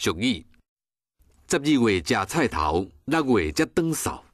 俗语：十二月吃菜头，六月才冬扫。